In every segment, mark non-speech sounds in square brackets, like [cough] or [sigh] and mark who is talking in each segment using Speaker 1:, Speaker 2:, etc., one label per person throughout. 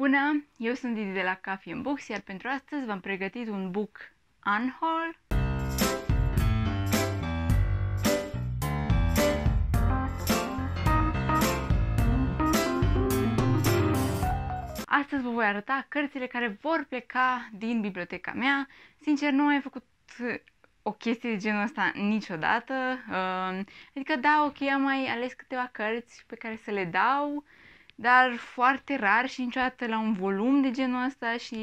Speaker 1: Bună, eu sunt Didi de la Coffee and Books, iar pentru astăzi v-am pregătit un book unhaul. Astăzi vă voi arăta cărțile care vor pleca din biblioteca mea. Sincer, nu am mai făcut uh, o chestie de genul ăsta niciodată. Uh, adică, da, ok, am mai ales câteva cărți pe care să le dau, dar foarte rar și niciodată la un volum de genul ăsta și...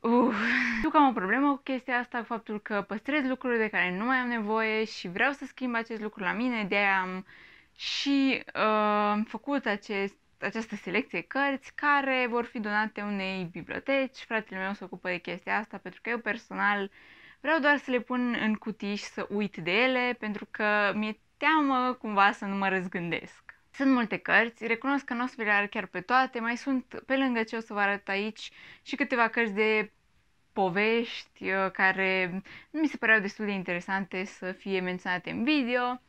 Speaker 1: Uf. Uh, [laughs] știu că am o problemă cu chestia asta, cu faptul că păstrez lucruri de care nu mai am nevoie și vreau să schimb acest lucru la mine, de aia am și uh, făcut acest, această selecție cărți care vor fi donate unei biblioteci. Fratele meu se ocupă de chestia asta pentru că eu personal vreau doar să le pun în cutii și să uit de ele pentru că mi-e teamă cumva să nu mă răzgândesc. Sunt multe cărți, recunosc că nu o să vi le arăt chiar pe toate, mai sunt pe lângă ce o să vă arăt aici și câteva cărți de povești uh, care mi se păreau destul de interesante să fie menționate în video,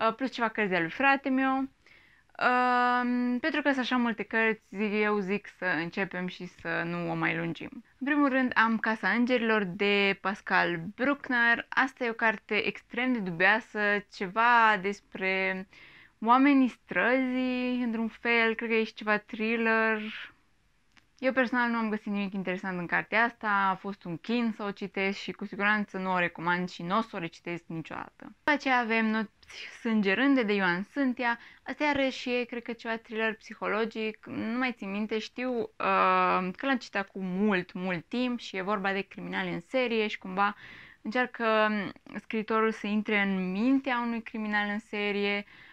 Speaker 1: uh, plus ceva cărți de al lui frate meu. Um, pentru că sunt așa multe cărți, eu zic să începem și să nu o mai lungim. În primul rând am Casa Îngerilor de Pascal Bruckner. Asta e o carte extrem de dubioasă, ceva despre uh, oamenii străzii, într-un fel, cred că e și ceva thriller. Eu personal nu am găsit nimic interesant în cartea asta, a fost un chin să o citesc și cu siguranță nu o recomand și nu o să o recitesc niciodată. După aceea avem Nopți sângerânde de Ioan Sântia, asta are și e, cred că ceva thriller psihologic, nu mai țin minte, știu uh, că l-am citit acum mult, mult timp și e vorba de criminali în serie și cumva încearcă um, scriitorul să intre în mintea unui criminal în serie, uh,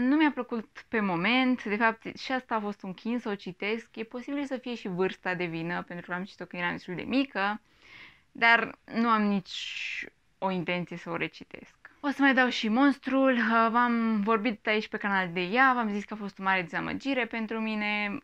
Speaker 1: nu mi-a plăcut pe moment, de fapt și asta a fost un chin să o citesc, e posibil să fie și vârsta de vină, pentru că am citit-o când eram destul de mică, dar nu am nici o intenție să o recitesc. O să mai dau și Monstrul, v-am vorbit aici pe canal de ea, v-am zis că a fost o mare dezamăgire pentru mine,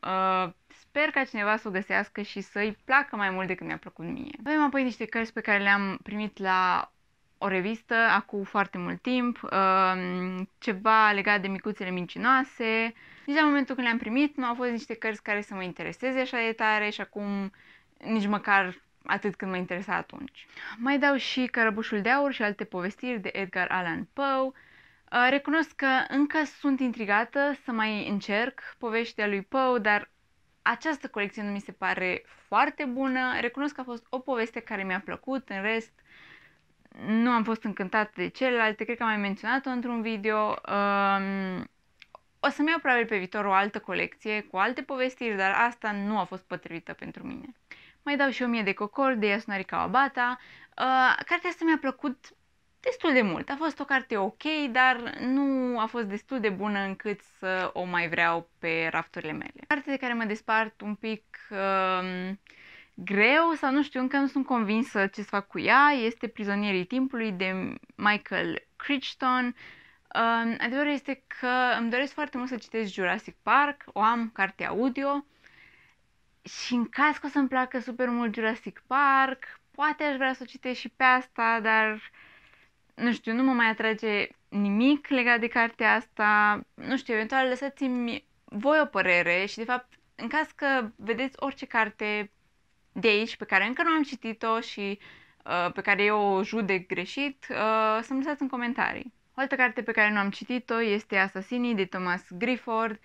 Speaker 1: sper ca cineva să o găsească și să-i placă mai mult decât mi-a plăcut mie. Avem apoi niște cărți pe care le-am primit la o revistă acum foarte mult timp, um, ceva legat de micuțele mincinoase. Nici la momentul când le-am primit nu au fost niște cărți care să mă intereseze așa de tare și acum nici măcar atât cât mă interesa atunci. Mai dau și Cărăbușul de Aur și alte povestiri de Edgar Allan Poe. Uh, recunosc că încă sunt intrigată să mai încerc povestea lui Poe, dar această colecție nu mi se pare foarte bună. Recunosc că a fost o poveste care mi-a plăcut, în rest nu am fost încântată de celelalte, cred că am mai menționat-o într-un video. Um, o să-mi iau probabil pe viitor o altă colecție cu alte povestiri, dar asta nu a fost potrivită pentru mine. Mai dau și o mie de cocor de Yasunari Kawabata. Uh, cartea asta mi-a plăcut destul de mult. A fost o carte ok, dar nu a fost destul de bună încât să o mai vreau pe rafturile mele. Carte de care mă despart un pic... Uh, greu sau nu știu, încă nu sunt convinsă ce să fac cu ea. Este Prizonierii Timpului de Michael Crichton. Uh, adevărul este că îmi doresc foarte mult să citesc Jurassic Park, o am carte audio și în caz că o să-mi placă super mult Jurassic Park, poate aș vrea să o citesc și pe asta, dar nu știu, nu mă mai atrage nimic legat de cartea asta. Nu știu, eventual lăsați-mi voi o părere și de fapt, în caz că vedeți orice carte de aici, pe care încă nu am citit-o și uh, pe care eu o judec greșit, uh, să-mi lăsați în comentarii. O altă carte pe care nu am citit-o este Asasinii de Thomas Grifford.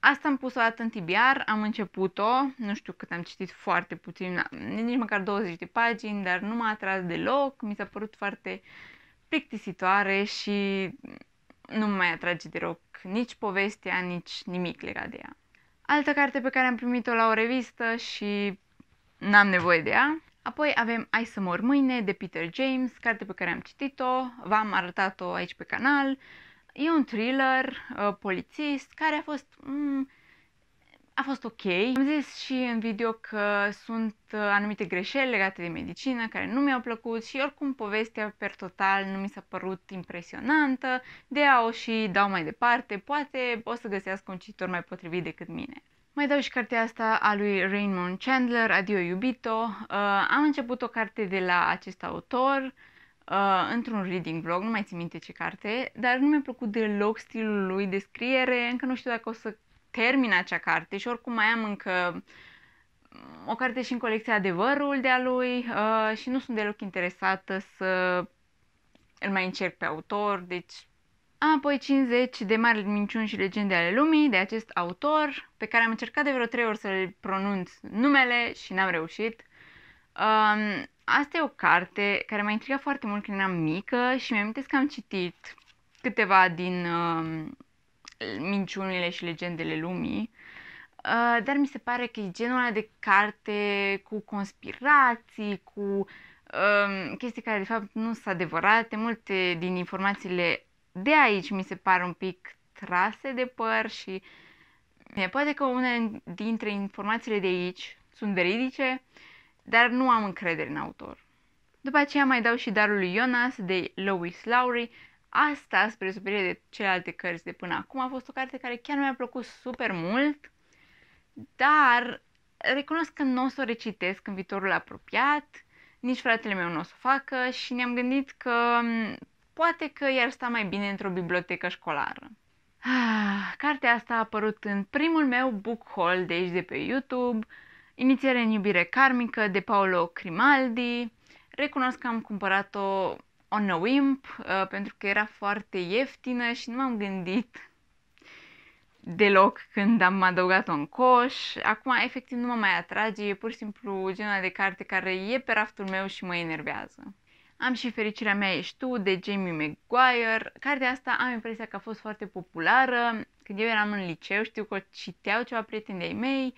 Speaker 1: Asta am pus o dată în TBR, am început-o, nu știu cât am citit foarte puțin, nici măcar 20 de pagini, dar nu m-a atras deloc, mi s-a părut foarte plictisitoare și nu mai atrage deloc nici povestea, nici nimic legat de ea. Altă carte pe care am primit-o la o revistă și n-am nevoie de ea. Apoi avem Ai să mor mâine de Peter James, carte pe care am citit-o, v-am arătat-o aici pe canal. E un thriller uh, polițist care a fost... Mm, a fost ok. Am zis și în video că sunt uh, anumite greșeli legate de medicină care nu mi-au plăcut și oricum povestea per total nu mi s-a părut impresionantă, de a o și dau mai departe, poate o să găsească un cititor mai potrivit decât mine. Mai dau și cartea asta a lui Raymond Chandler, Adio iubito. Uh, am început o carte de la acest autor uh, într-un reading vlog, nu mai țin minte ce carte, dar nu mi-a plăcut deloc stilul lui de scriere, încă nu știu dacă o să termin acea carte și oricum mai am încă mm, o carte și în colecția Adevărul de-a lui uh, și nu sunt deloc interesată să îl mai încerc pe autor, deci Apoi 50 de mari minciuni și legende ale lumii de acest autor, pe care am încercat de vreo trei ori să-l pronunț numele și n-am reușit. Um, asta e o carte care m-a intrigat foarte mult când eram mică și mi-am că am citit câteva din uh, minciunile și legendele lumii. Uh, dar mi se pare că e genul ăla de carte cu conspirații, cu uh, chestii care de fapt nu sunt adevărate, multe din informațiile de aici mi se par un pic trase de păr și poate că unele dintre informațiile de aici sunt veridice, dar nu am încredere în autor. După aceea mai dau și darul lui Jonas de Lois Lowry. Asta, spre subire de celelalte cărți de până acum, a fost o carte care chiar mi-a plăcut super mult, dar recunosc că nu o să o recitesc în viitorul apropiat, nici fratele meu nu o să o facă și ne-am gândit că Poate că i-ar sta mai bine într-o bibliotecă școlară. Ah, cartea asta a apărut în primul meu book haul de aici de pe YouTube, Inițiere în iubire karmică de Paolo Crimaldi. Recunosc că am cumpărat-o on a wimp uh, pentru că era foarte ieftină și nu m-am gândit deloc când am adăugat-o în coș. Acum, efectiv, nu mă mai atrage, e pur și simplu genul de carte care e pe raftul meu și mă enervează. Am și fericirea mea ești tu de Jamie Maguire. Cartea asta am impresia că a fost foarte populară. Când eu eram în liceu știu că o citeau ceva prieteni de-ai mei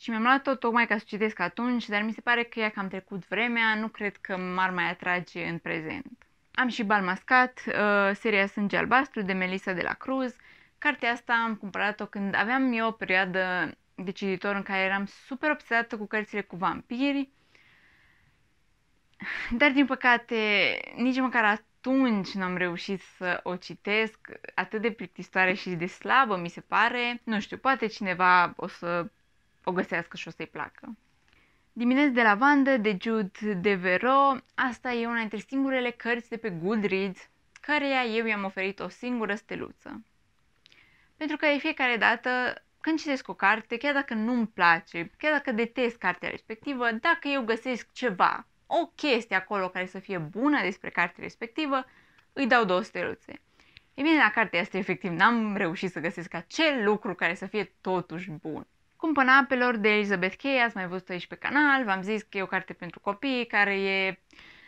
Speaker 1: și mi-am luat-o tocmai ca să citesc atunci, dar mi se pare că ea că am trecut vremea, nu cred că m-ar mai atrage în prezent. Am și Balmascat, uh, seria Sânge Albastru de Melissa de la Cruz. Cartea asta am cumpărat-o când aveam eu o perioadă de cititor în care eram super obsedată cu cărțile cu vampiri dar, din păcate, nici măcar atunci n-am reușit să o citesc, atât de plictisitoare și de slabă mi se pare. Nu știu, poate cineva o să o găsească și o să-i placă. Dimineți de lavandă de Jude Devero, asta e una dintre singurele cărți de pe Goodreads căreia eu i-am oferit o singură steluță. Pentru că de fiecare dată când citesc o carte, chiar dacă nu-mi place, chiar dacă detest cartea respectivă, dacă eu găsesc ceva o chestie acolo care să fie bună despre cartea respectivă, îi dau două steluțe. E bine, la cartea asta efectiv n-am reușit să găsesc acel lucru care să fie totuși bun. Cumpăna apelor de Elizabeth Kay, ați mai văzut aici pe canal, v-am zis că e o carte pentru copii care e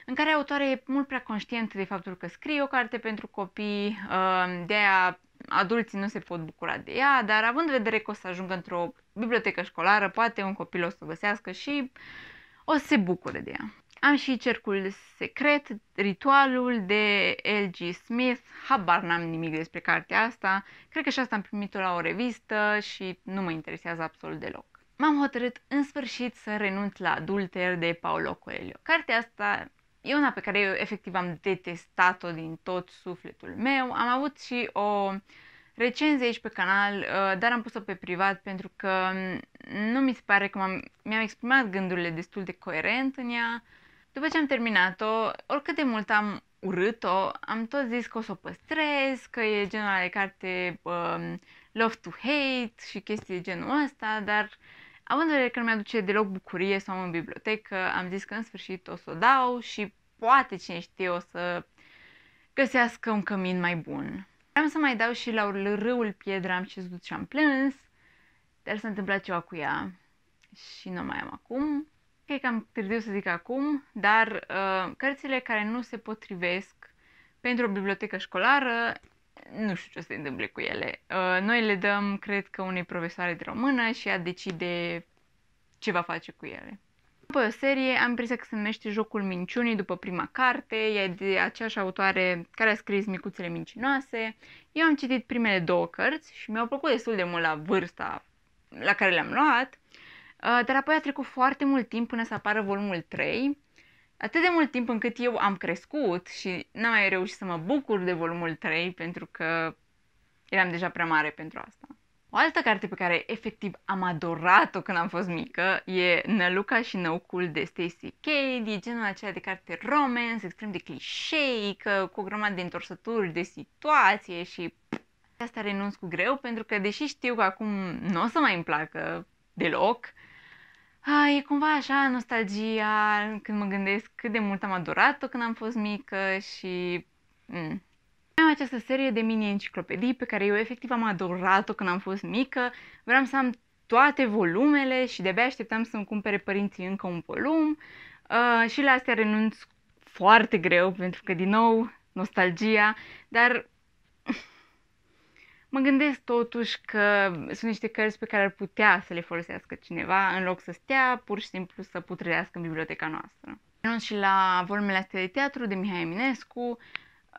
Speaker 1: în care autoarea e mult prea conștientă de faptul că scrie o carte pentru copii, uh, de a adulții nu se pot bucura de ea, dar având în vedere că o să ajungă într-o bibliotecă școlară, poate un copil o să o găsească și o să se bucure de ea. Am și cercul secret, ritualul de L.G. Smith, habar n-am nimic despre cartea asta, cred că și asta am primit-o la o revistă și nu mă interesează absolut deloc. M-am hotărât în sfârșit să renunț la Adulter de Paolo Coelho. Cartea asta e una pe care eu efectiv am detestat-o din tot sufletul meu. Am avut și o recenzie aici pe canal, uh, dar am pus-o pe privat pentru că mm, nu mi se pare că mi-am exprimat gândurile destul de coerent în ea după ce am terminat-o, oricât de mult am urât-o, am tot zis că o să o păstrez, că e genul de carte um, love to hate și chestii de genul ăsta, dar având în vedere că nu mi-aduce deloc bucurie să am în bibliotecă, am zis că în sfârșit o să o dau și poate cine știe o să găsească un cămin mai bun. Vreau să mai dau și la râul Piedra, am cezut și am plâns, dar s-a întâmplat ceva cu ea și nu mai am acum că e cam târziu să zic acum, dar uh, cărțile care nu se potrivesc pentru o bibliotecă școlară, nu știu ce se întâmple cu ele. Uh, noi le dăm, cred că, unei profesoare de română și ea decide ce va face cu ele. După o serie am impresia că se numește Jocul Minciunii după prima carte, e de aceeași autoare care a scris Micuțele Mincinoase. Eu am citit primele două cărți și mi-au plăcut destul de mult la vârsta la care le-am luat Uh, dar apoi a trecut foarte mult timp până să apară volumul 3, atât de mult timp încât eu am crescut și n-am mai reușit să mă bucur de volumul 3 pentru că eram deja prea mare pentru asta. O altă carte pe care efectiv am adorat-o când am fost mică e Năluca și Năucul de Stacy Cade. E genul acela de carte romance, extrem de clișeică, cu o grămadă de întorsături, de situație și... asta renunț cu greu pentru că, deși știu că acum nu o să mai îmi placă, deloc. A, e cumva așa nostalgia când mă gândesc cât de mult am adorat-o când am fost mică și... Mm. Am această serie de mini-enciclopedii pe care eu efectiv am adorat-o când am fost mică. Vreau să am toate volumele și de-abia așteptam să-mi cumpere părinții încă un volum. Uh, și la astea renunț foarte greu pentru că, din nou, nostalgia, dar mă gândesc totuși că sunt niște cărți pe care ar putea să le folosească cineva în loc să stea pur și simplu să putrească în biblioteca noastră. Renunț și la volumele astea de teatru de Mihai Eminescu.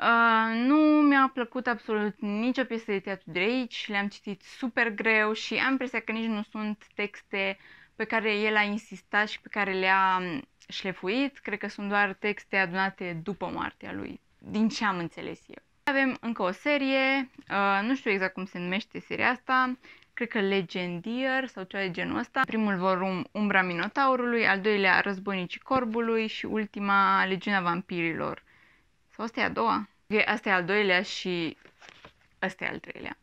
Speaker 1: Uh, nu mi-a plăcut absolut nicio piesă de teatru de aici, le-am citit super greu și am impresia că nici nu sunt texte pe care el a insistat și pe care le-a um, șlefuit. Cred că sunt doar texte adunate după moartea lui, din ce am înțeles eu. Avem încă o serie, uh, nu știu exact cum se numește seria asta, cred că Legendier sau ceva de genul ăsta. Primul vorum Umbra Minotaurului, al doilea Războinicii Corbului și ultima Legiunea Vampirilor. Sau asta e a doua? Asta e al doilea și asta e al treilea.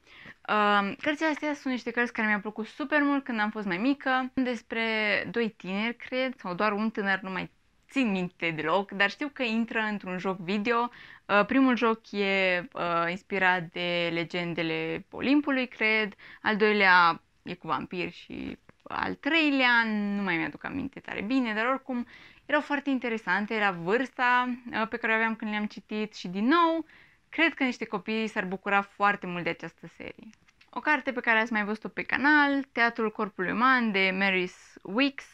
Speaker 1: Uh, cărțile astea sunt niște cărți care mi-au plăcut super mult când am fost mai mică. Despre doi tineri, cred, sau doar un tânăr, nu mai țin minte deloc, dar știu că intră într-un joc video. Uh, primul joc e uh, inspirat de legendele Olimpului, cred. Al doilea e cu vampiri și al treilea, nu mai mi-aduc aminte tare bine, dar oricum erau foarte interesante, era vârsta uh, pe care o aveam când le-am citit și din nou, cred că niște copii s-ar bucura foarte mult de această serie. O carte pe care ați mai văzut-o pe canal, Teatrul Corpului Uman de Marys Weeks,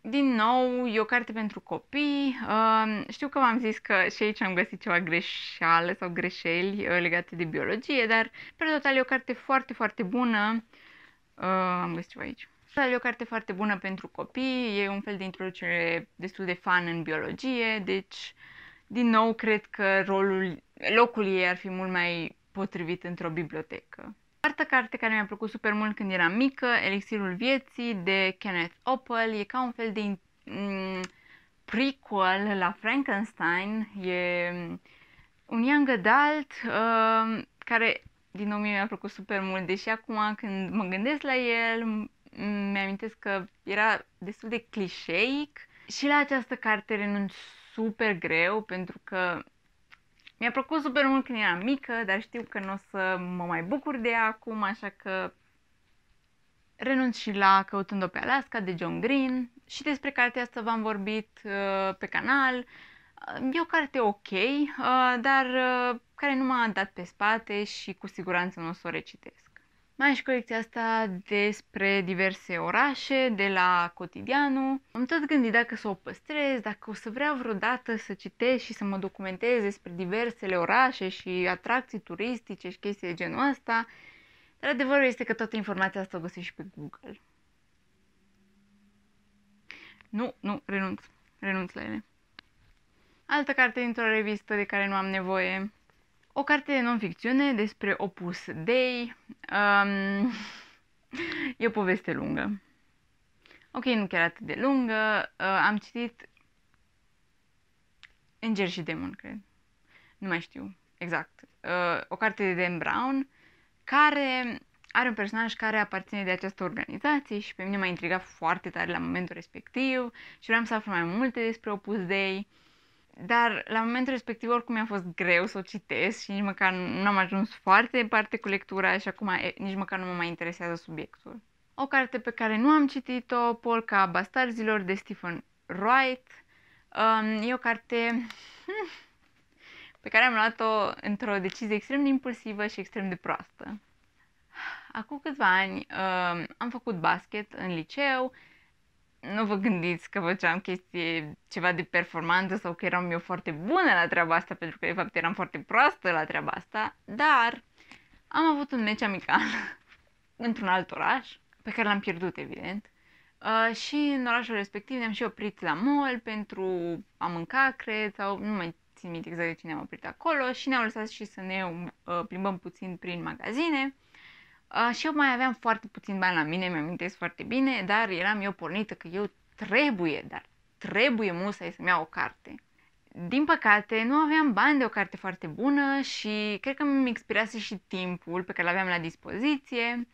Speaker 1: din nou, e o carte pentru copii. Uh, știu că v-am zis că și aici am găsit ceva greșeală sau greșeli uh, legate de biologie, dar pe total e o carte foarte, foarte bună. Uh, am găsit ceva aici. E o carte foarte bună pentru copii, e un fel de introducere destul de fan în biologie, deci, din nou, cred că rolul, locul ei ar fi mult mai potrivit într-o bibliotecă. Altă carte care mi-a plăcut super mult când eram mică, Elixirul vieții de Kenneth Opel, e ca un fel de mm, prequel la Frankenstein, e mm, un young adult uh, care din nou mie mi-a plăcut super mult, deși acum când mă gândesc la el, mi-amintesc că era destul de clișeic și la această carte renunț super greu pentru că mi-a plăcut super mult când era mică, dar știu că nu o să mă mai bucur de ea acum, așa că renunț și la Căutând-o pe Alaska de John Green și despre cartea asta v-am vorbit uh, pe canal. Uh, e o carte ok, uh, dar uh, care nu m-a dat pe spate și cu siguranță nu o să o recitesc. Mai și colecția asta despre diverse orașe, de la cotidianul. Am tot gândit dacă să o păstrez, dacă o să vreau vreodată să citesc și să mă documentez despre diversele orașe și atracții turistice și chestii de genul ăsta. Dar adevărul este că toată informația asta o găsești și pe Google. Nu, nu, renunț. Renunț la ele. Altă carte dintr-o revistă de care nu am nevoie o carte de non-ficțiune despre Opus Dei. Um, [laughs] e o poveste lungă. Ok, nu chiar atât de lungă. Uh, am citit Înger și Demon, cred. Nu mai știu exact. Uh, o carte de Dan Brown care are un personaj care aparține de această organizație și pe mine m-a intrigat foarte tare la momentul respectiv și vreau să aflu mai multe despre Opus Dei. Uh, dar la momentul respectiv oricum mi-a fost greu să o citesc și nici măcar nu am ajuns foarte departe cu lectura și acum nici măcar nu mă mai interesează subiectul. O carte pe care nu am citit-o, Polca Bastarzilor de Stephen Wright, um, e o carte hmm, pe care am luat-o într-o decizie extrem de impulsivă și extrem de proastă. Acum câțiva ani um, am făcut basket în liceu nu vă gândiți că făceam chestii ceva de performanță sau că eram eu foarte bună la treaba asta, pentru că de fapt eram foarte proastă la treaba asta, dar am avut un meci amical [laughs] într-un alt oraș, pe care l-am pierdut, evident, uh, și în orașul respectiv ne-am și oprit la mall pentru a mânca, cred, sau nu mai țin minte exact de cine am oprit acolo și ne-au lăsat și să ne uh, plimbăm puțin prin magazine și eu mai aveam foarte puțin bani la mine, mi-am amintesc foarte bine, dar eram eu pornită că eu trebuie, dar trebuie mult să-mi să iau o carte. Din păcate, nu aveam bani de o carte foarte bună și cred că mi expirase și timpul pe care l-aveam la dispoziție.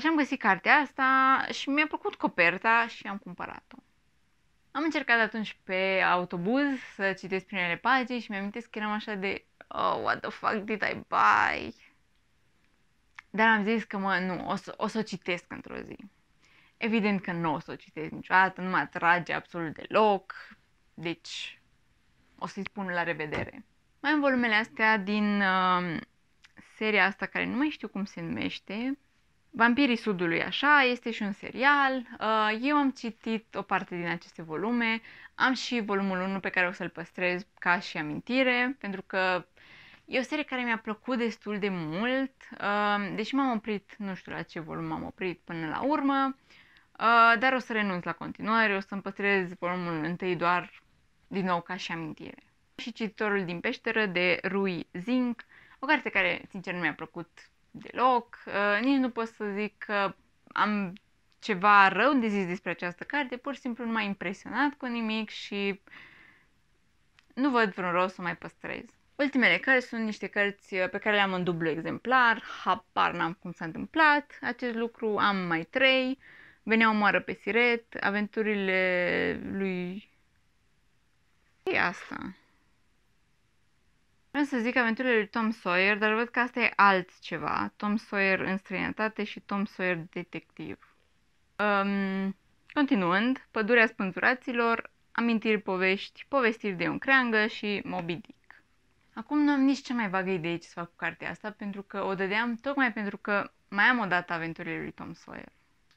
Speaker 1: și am găsit cartea asta și mi-a plăcut coperta și am cumpărat-o. Am încercat atunci pe autobuz să citesc primele pagini și mi-am că eram așa de Oh, what the fuck did I buy? Dar am zis că mă, nu, o să, o să o citesc într-o zi. Evident că nu o să o citesc niciodată, nu mă atrage absolut deloc, deci o să-i spun la revedere. Mai am volumele astea din uh, seria asta care nu mai știu cum se numește, Vampirii Sudului, așa, este și un serial. Uh, eu am citit o parte din aceste volume, am și volumul 1 pe care o să-l păstrez ca și amintire, pentru că E o serie care mi-a plăcut destul de mult, um, deși m-am oprit, nu știu la ce volum m-am oprit până la urmă, uh, dar o să renunț la continuare, o să-mi păstrez volumul întâi doar din nou ca și amintire. Și cititorul din peșteră de Rui Zinc, o carte care, sincer, nu mi-a plăcut deloc, uh, nici nu pot să zic că am ceva rău de zis despre această carte, pur și simplu nu m-a impresionat cu nimic și nu văd vreun rost să mai păstrez. Ultimele cărți sunt niște cărți uh, pe care le-am în dublu exemplar, habar n-am cum s-a întâmplat acest lucru, am mai trei, Venea o moară pe siret, aventurile lui... e asta? Vreau să zic aventurile lui Tom Sawyer, dar văd că asta e altceva. Tom Sawyer în străinătate și Tom Sawyer detectiv. Um, continuând, Pădurea spânzuraților, Amintiri povești, Povestiri de un creangă și Moby Dick. Acum nu am nici ce mai vagă idee ce să fac cu cartea asta, pentru că o dădeam tocmai pentru că mai am o dată aventurile lui Tom Sawyer.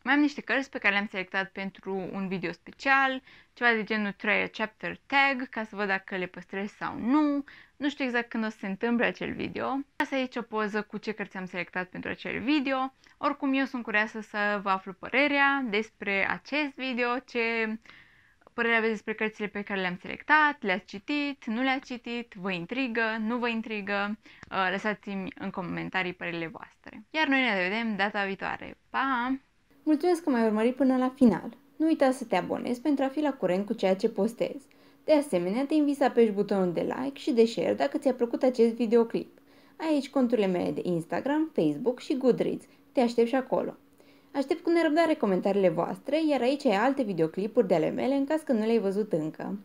Speaker 1: Mai am niște cărți pe care le-am selectat pentru un video special, ceva de genul Try a Chapter Tag, ca să văd dacă le păstrez sau nu. Nu știu exact când o să se întâmple acel video. Asta aici o poză cu ce cărți am selectat pentru acel video. Oricum, eu sunt curioasă să vă aflu părerea despre acest video, ce părerea aveți despre cărțile pe care le-am selectat, le-ați citit, nu le-ați citit, vă intrigă, nu vă intrigă, uh, lăsați-mi în comentarii părerile voastre. Iar noi ne vedem data viitoare. Pa! Mulțumesc că m-ai urmărit până la final. Nu uita să te abonezi pentru a fi la curent cu ceea ce postez. De asemenea, te invit să apeși butonul de like și de share dacă ți-a plăcut acest videoclip. aici conturile mele de Instagram, Facebook și Goodreads. Te aștept și acolo. Aștept cu nerăbdare comentariile voastre, iar aici ai alte videoclipuri de ale mele în caz că nu le-ai văzut încă.